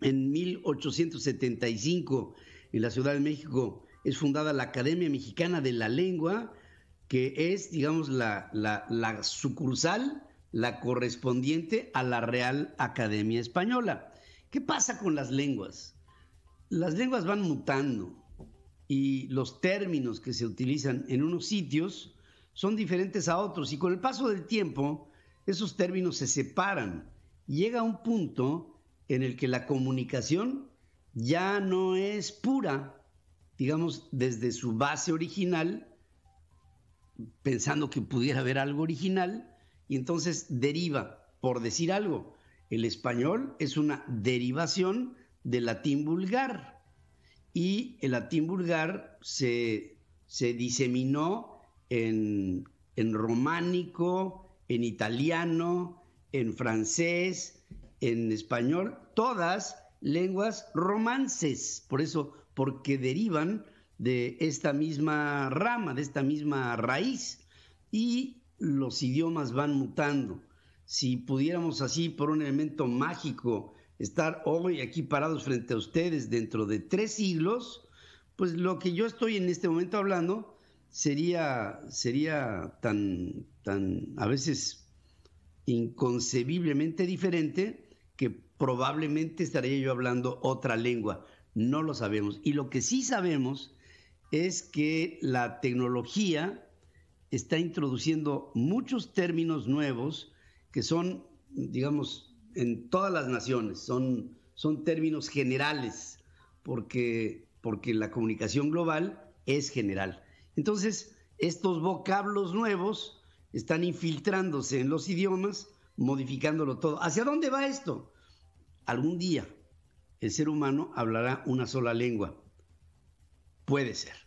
En 1875, en la Ciudad de México, es fundada la Academia Mexicana de la Lengua, que es, digamos, la, sucursal, la correspondiente a la Real Academia Española. ¿Qué pasa con las lenguas? Las lenguas van mutando y los términos que se utilizan en unos sitios son diferentes a otros y con el paso del tiempo esos términos se separan. Llega un punto en el que la comunicación ya no es pura, digamos, desde su base original, pensando que pudiera haber algo original, y entonces deriva, por decir algo, el español es una derivación del latín vulgar, y el latín vulgar se, diseminó en, en románico, en italiano, en francés, en español, todas lenguas romances, por eso, porque derivan de esta misma rama, de esta misma raíz, y los idiomas van mutando. Si pudiéramos así, por un elemento mágico, estar hoy aquí parados frente a ustedes dentro de tres siglos, pues lo que yo estoy en este momento hablando sería, sería tan, tan a veces inconcebiblemente diferente que probablemente estaría yo hablando otra lengua. No lo sabemos. Y lo que sí sabemos es que la tecnología está introduciendo muchos términos nuevos que son, digamos, en todas las naciones, son, son términos generales, porque, porque la comunicación global es general. Entonces, estos vocablos nuevos están infiltrándose en los idiomas modificándolo todo. ¿Hacia dónde va esto? Algún día el ser humano hablará una sola lengua. Puede ser.